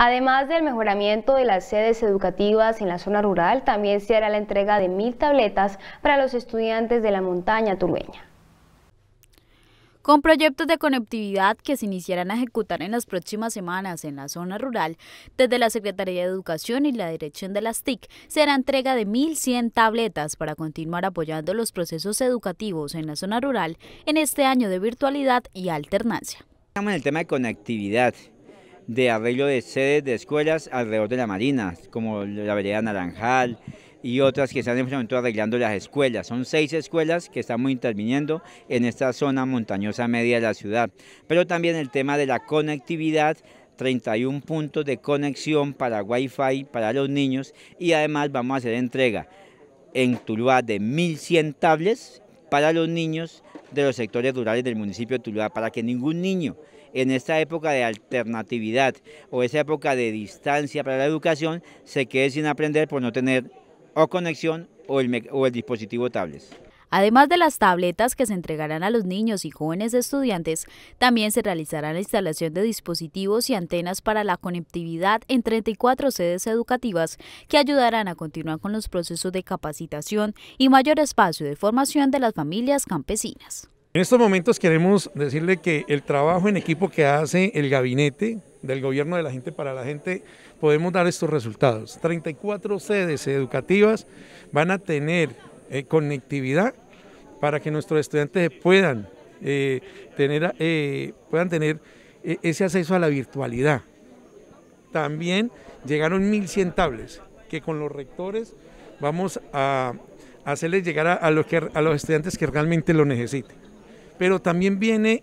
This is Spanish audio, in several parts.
Además del mejoramiento de las sedes educativas en la zona rural, también se hará la entrega de mil tabletas para los estudiantes de la montaña turbeña. Con proyectos de conectividad que se iniciarán a ejecutar en las próximas semanas en la zona rural, desde la Secretaría de Educación y la Dirección de las TIC hará entrega de 1.100 tabletas para continuar apoyando los procesos educativos en la zona rural en este año de virtualidad y alternancia. Estamos el tema de conectividad de arreglo de sedes de escuelas alrededor de la Marina, como la vereda Naranjal y otras que están en momento arreglando las escuelas. Son seis escuelas que estamos interviniendo en esta zona montañosa media de la ciudad. Pero también el tema de la conectividad 31 puntos de conexión para Wi-Fi para los niños y además vamos a hacer entrega en Tuluá de 1.100 tablets para los niños de los sectores rurales del municipio de Tuluá, para que ningún niño en esta época de alternatividad o esa época de distancia para la educación se quede sin aprender por no tener o conexión o el, o el dispositivo tablets. Además de las tabletas que se entregarán a los niños y jóvenes estudiantes, también se realizará la instalación de dispositivos y antenas para la conectividad en 34 sedes educativas que ayudarán a continuar con los procesos de capacitación y mayor espacio de formación de las familias campesinas. En estos momentos queremos decirle que el trabajo en equipo que hace el gabinete del gobierno de la gente para la gente, podemos dar estos resultados. 34 sedes educativas van a tener eh, conectividad para que nuestros estudiantes puedan eh, tener, eh, puedan tener ese acceso a la virtualidad. También llegaron 1.100 tablets que con los rectores vamos a hacerles llegar a, a los estudiantes que realmente lo necesiten. Pero también viene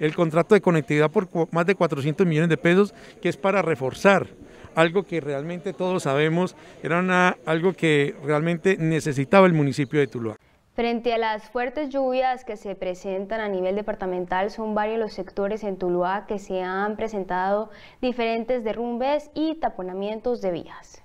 el contrato de conectividad por más de 400 millones de pesos, que es para reforzar algo que realmente todos sabemos, era algo que realmente necesitaba el municipio de Tuluá. Frente a las fuertes lluvias que se presentan a nivel departamental, son varios los sectores en Tuluá que se han presentado diferentes derrumbes y taponamientos de vías.